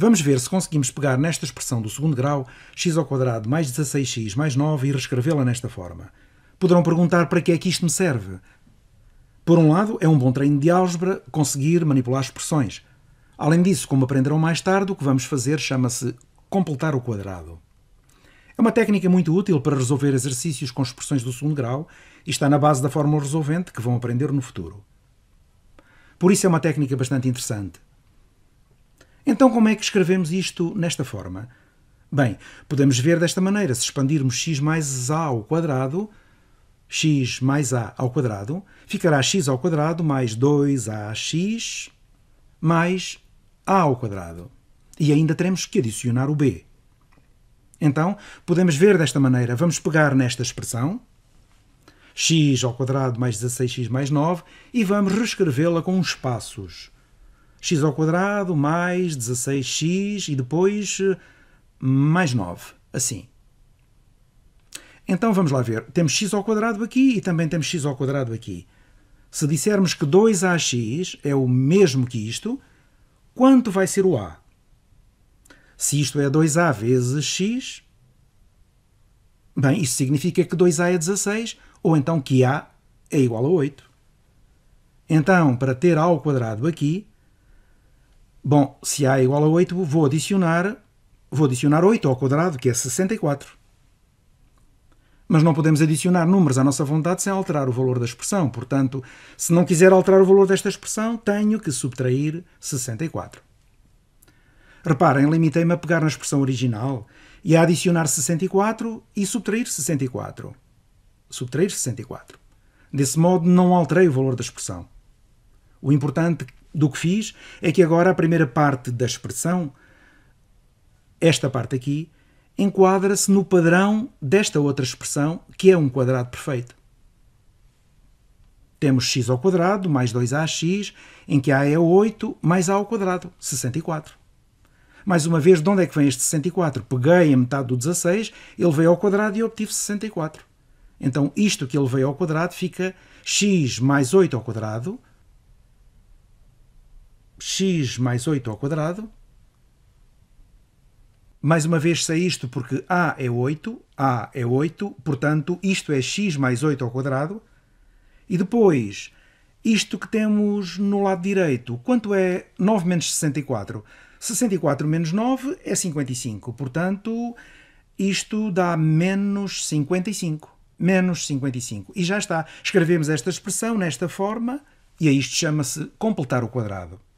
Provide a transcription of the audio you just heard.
Vamos ver se conseguimos pegar nesta expressão do segundo grau, x ao quadrado mais 16x mais 9 e reescrevê-la nesta forma. Poderão perguntar para que é que isto me serve. Por um lado, é um bom treino de álgebra conseguir manipular expressões. Além disso, como aprenderão mais tarde, o que vamos fazer chama-se completar o quadrado. É uma técnica muito útil para resolver exercícios com expressões do segundo grau e está na base da fórmula resolvente que vão aprender no futuro. Por isso é uma técnica bastante interessante. Então, como é que escrevemos isto nesta forma? Bem, podemos ver desta maneira, se expandirmos x mais a ao quadrado, x mais a ao quadrado, ficará x ao quadrado mais 2ax mais a ao quadrado. E ainda teremos que adicionar o b. Então, podemos ver desta maneira, vamos pegar nesta expressão, x ao quadrado mais 16x mais 9, e vamos reescrevê-la com os espaços x ao quadrado mais 16x e depois eh, mais 9, assim. Então vamos lá ver, temos x ao quadrado aqui e também temos x ao quadrado aqui. Se dissermos que 2ax é o mesmo que isto, quanto vai ser o a? Se isto é 2a vezes x, bem, isto significa que 2a é 16, ou então que a é igual a 8. Então, para ter a ao quadrado aqui, Bom, se A é igual a 8, vou adicionar, vou adicionar 8 ao quadrado, que é 64. Mas não podemos adicionar números à nossa vontade sem alterar o valor da expressão. Portanto, se não quiser alterar o valor desta expressão, tenho que subtrair 64. Reparem, limitei-me a pegar na expressão original e a adicionar 64 e subtrair 64. Subtrair 64. Desse modo, não alterei o valor da expressão. O importante do que fiz é que agora a primeira parte da expressão, esta parte aqui, enquadra-se no padrão desta outra expressão, que é um quadrado perfeito. Temos x ao quadrado mais 2ax, em que a é 8, mais a ao quadrado, 64. Mais uma vez, de onde é que vem este 64? Peguei a metade do 16, ele veio ao quadrado e obtive 64. Então, isto que ele veio ao quadrado fica x mais 8 ao quadrado, x mais 8 ao quadrado. Mais uma vez sei isto porque a é 8, a é 8, portanto isto é x mais 8 ao quadrado. E depois, isto que temos no lado direito, quanto é 9 menos 64? 64 menos 9 é 55, portanto isto dá menos 55. Menos 55. E já está. Escrevemos esta expressão nesta forma e a isto chama-se completar o quadrado.